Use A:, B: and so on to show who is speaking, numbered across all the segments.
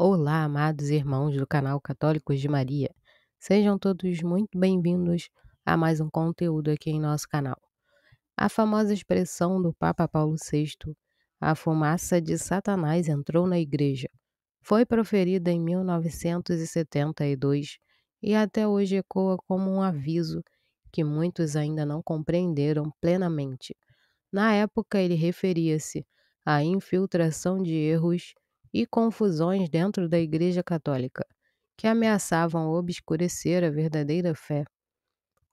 A: Olá, amados irmãos do canal Católicos de Maria. Sejam todos muito bem-vindos a mais um conteúdo aqui em nosso canal. A famosa expressão do Papa Paulo VI, a fumaça de Satanás entrou na igreja, foi proferida em 1972 e até hoje ecoa como um aviso que muitos ainda não compreenderam plenamente. Na época, ele referia-se à infiltração de erros e confusões dentro da Igreja Católica, que ameaçavam obscurecer a verdadeira fé.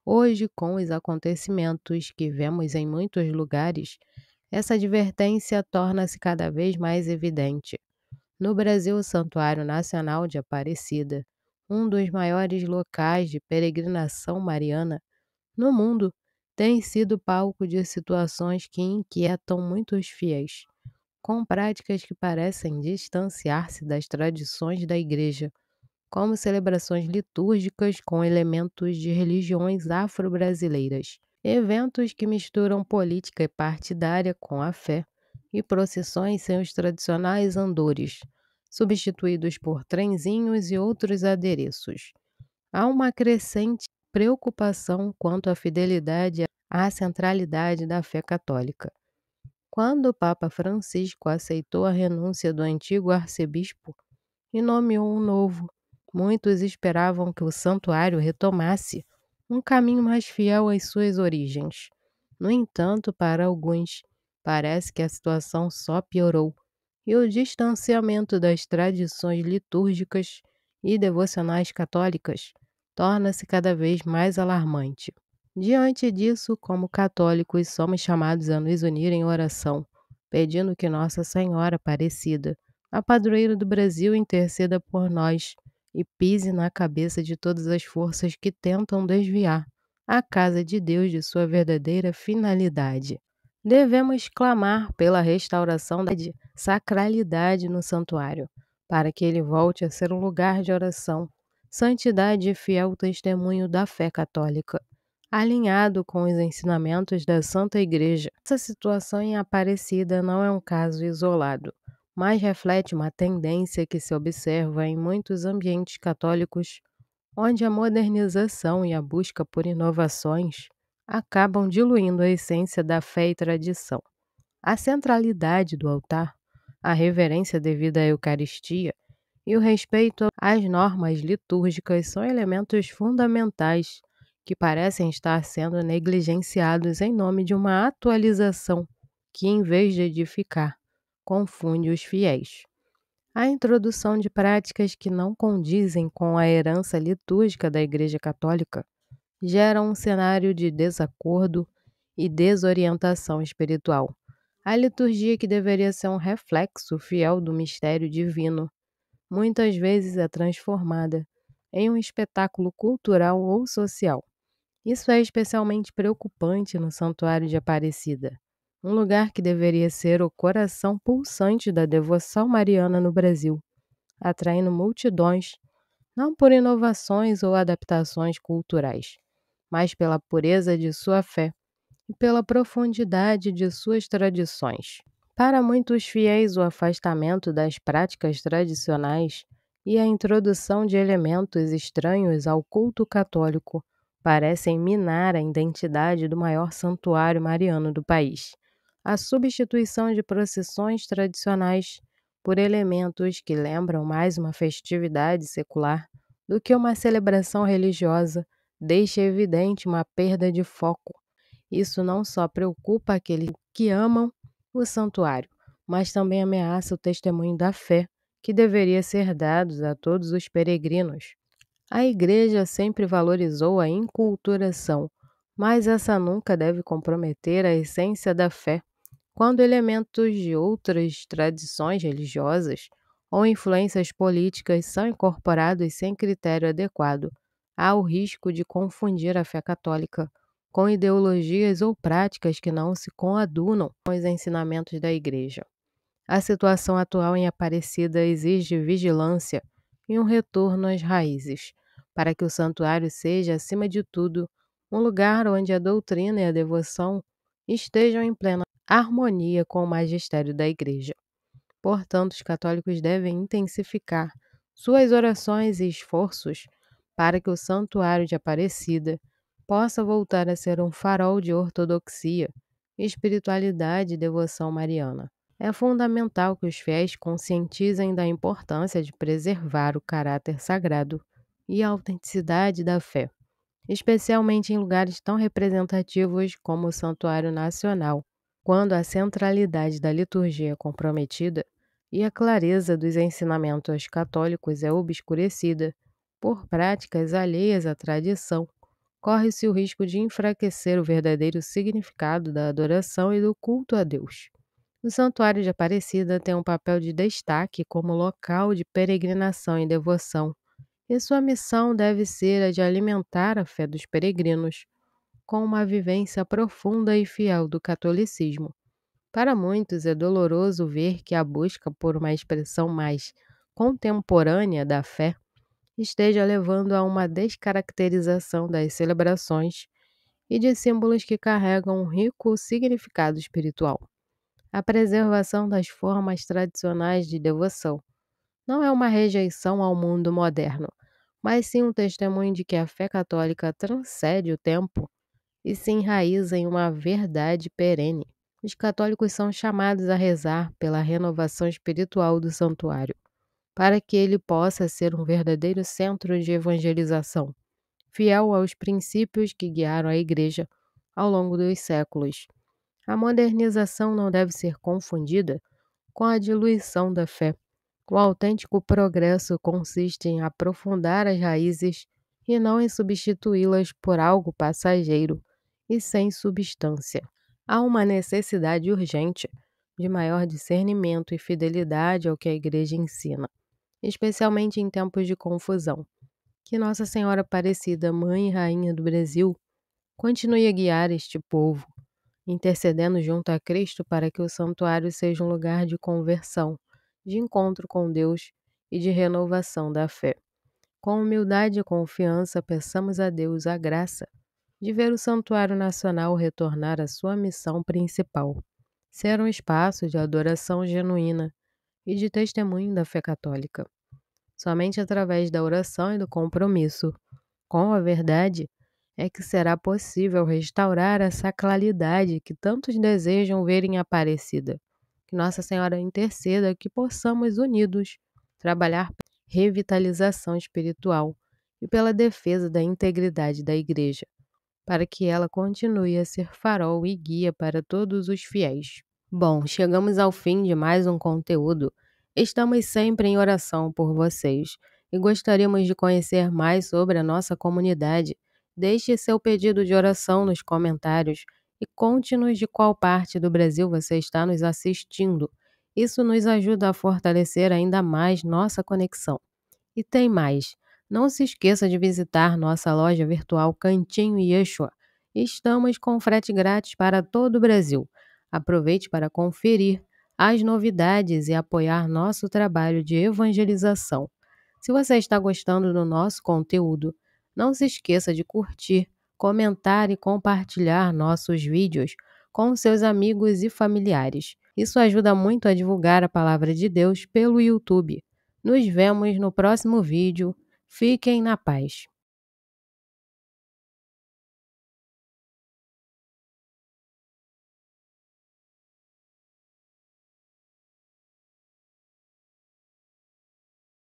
A: Hoje, com os acontecimentos que vemos em muitos lugares, essa advertência torna-se cada vez mais evidente. No Brasil, o Santuário Nacional de Aparecida, um dos maiores locais de peregrinação mariana no mundo, tem sido palco de situações que inquietam muitos fiéis com práticas que parecem distanciar-se das tradições da Igreja, como celebrações litúrgicas com elementos de religiões afro-brasileiras, eventos que misturam política partidária com a fé e procissões sem os tradicionais andores, substituídos por trenzinhos e outros adereços. Há uma crescente preocupação quanto à fidelidade à centralidade da fé católica. Quando o Papa Francisco aceitou a renúncia do antigo arcebispo e nomeou um novo, muitos esperavam que o santuário retomasse um caminho mais fiel às suas origens. No entanto, para alguns, parece que a situação só piorou e o distanciamento das tradições litúrgicas e devocionais católicas torna-se cada vez mais alarmante. Diante disso, como católicos, somos chamados a nos unir em oração, pedindo que Nossa Senhora Aparecida, a padroeira do Brasil, interceda por nós e pise na cabeça de todas as forças que tentam desviar a casa de Deus de sua verdadeira finalidade. Devemos clamar pela restauração da sacralidade no santuário, para que ele volte a ser um lugar de oração, santidade e fiel testemunho da fé católica alinhado com os ensinamentos da Santa Igreja. Essa situação em Aparecida não é um caso isolado, mas reflete uma tendência que se observa em muitos ambientes católicos, onde a modernização e a busca por inovações acabam diluindo a essência da fé e tradição. A centralidade do altar, a reverência devida à Eucaristia e o respeito às normas litúrgicas são elementos fundamentais que parecem estar sendo negligenciados em nome de uma atualização que, em vez de edificar, confunde os fiéis. A introdução de práticas que não condizem com a herança litúrgica da Igreja Católica gera um cenário de desacordo e desorientação espiritual. A liturgia, que deveria ser um reflexo fiel do mistério divino, muitas vezes é transformada em um espetáculo cultural ou social, isso é especialmente preocupante no Santuário de Aparecida, um lugar que deveria ser o coração pulsante da devoção mariana no Brasil, atraindo multidões, não por inovações ou adaptações culturais, mas pela pureza de sua fé e pela profundidade de suas tradições. Para muitos fiéis, o afastamento das práticas tradicionais e a introdução de elementos estranhos ao culto católico parecem minar a identidade do maior santuário mariano do país. A substituição de procissões tradicionais por elementos que lembram mais uma festividade secular do que uma celebração religiosa deixa evidente uma perda de foco. Isso não só preocupa aqueles que amam o santuário, mas também ameaça o testemunho da fé que deveria ser dado a todos os peregrinos. A Igreja sempre valorizou a inculturação, mas essa nunca deve comprometer a essência da fé. Quando elementos de outras tradições religiosas ou influências políticas são incorporados sem critério adequado, há o risco de confundir a fé católica com ideologias ou práticas que não se coadunam com os ensinamentos da Igreja. A situação atual em Aparecida exige vigilância e um retorno às raízes, para que o santuário seja, acima de tudo, um lugar onde a doutrina e a devoção estejam em plena harmonia com o magistério da Igreja. Portanto, os católicos devem intensificar suas orações e esforços para que o santuário de Aparecida possa voltar a ser um farol de ortodoxia, espiritualidade e devoção mariana. É fundamental que os fiéis conscientizem da importância de preservar o caráter sagrado e a autenticidade da fé, especialmente em lugares tão representativos como o Santuário Nacional, quando a centralidade da liturgia é comprometida e a clareza dos ensinamentos católicos é obscurecida por práticas alheias à tradição, corre-se o risco de enfraquecer o verdadeiro significado da adoração e do culto a Deus. O Santuário de Aparecida tem um papel de destaque como local de peregrinação e devoção, e sua missão deve ser a de alimentar a fé dos peregrinos, com uma vivência profunda e fiel do catolicismo. Para muitos é doloroso ver que a busca por uma expressão mais contemporânea da fé esteja levando a uma descaracterização das celebrações e de símbolos que carregam um rico significado espiritual a preservação das formas tradicionais de devoção. Não é uma rejeição ao mundo moderno, mas sim um testemunho de que a fé católica transcende o tempo e se enraiza em uma verdade perene. Os católicos são chamados a rezar pela renovação espiritual do santuário, para que ele possa ser um verdadeiro centro de evangelização, fiel aos princípios que guiaram a Igreja ao longo dos séculos a modernização não deve ser confundida com a diluição da fé. O autêntico progresso consiste em aprofundar as raízes e não em substituí-las por algo passageiro e sem substância. Há uma necessidade urgente de maior discernimento e fidelidade ao que a Igreja ensina, especialmente em tempos de confusão. Que Nossa Senhora Aparecida, Mãe e Rainha do Brasil, continue a guiar este povo intercedendo junto a Cristo para que o santuário seja um lugar de conversão, de encontro com Deus e de renovação da fé. Com humildade e confiança, peçamos a Deus a graça de ver o Santuário Nacional retornar à sua missão principal, ser um espaço de adoração genuína e de testemunho da fé católica. Somente através da oração e do compromisso com a verdade é que será possível restaurar essa claridade que tantos desejam verem Aparecida. Que Nossa Senhora interceda que possamos, unidos, trabalhar pela revitalização espiritual e pela defesa da integridade da Igreja, para que ela continue a ser farol e guia para todos os fiéis. Bom, chegamos ao fim de mais um conteúdo. Estamos sempre em oração por vocês e gostaríamos de conhecer mais sobre a nossa comunidade Deixe seu pedido de oração nos comentários e conte-nos de qual parte do Brasil você está nos assistindo. Isso nos ajuda a fortalecer ainda mais nossa conexão. E tem mais! Não se esqueça de visitar nossa loja virtual Cantinho Yeshua. Estamos com frete grátis para todo o Brasil. Aproveite para conferir as novidades e apoiar nosso trabalho de evangelização. Se você está gostando do nosso conteúdo, não se esqueça de curtir, comentar e compartilhar nossos vídeos com seus amigos e familiares. Isso ajuda muito a divulgar a palavra de Deus pelo YouTube. Nos vemos no próximo vídeo. Fiquem na paz.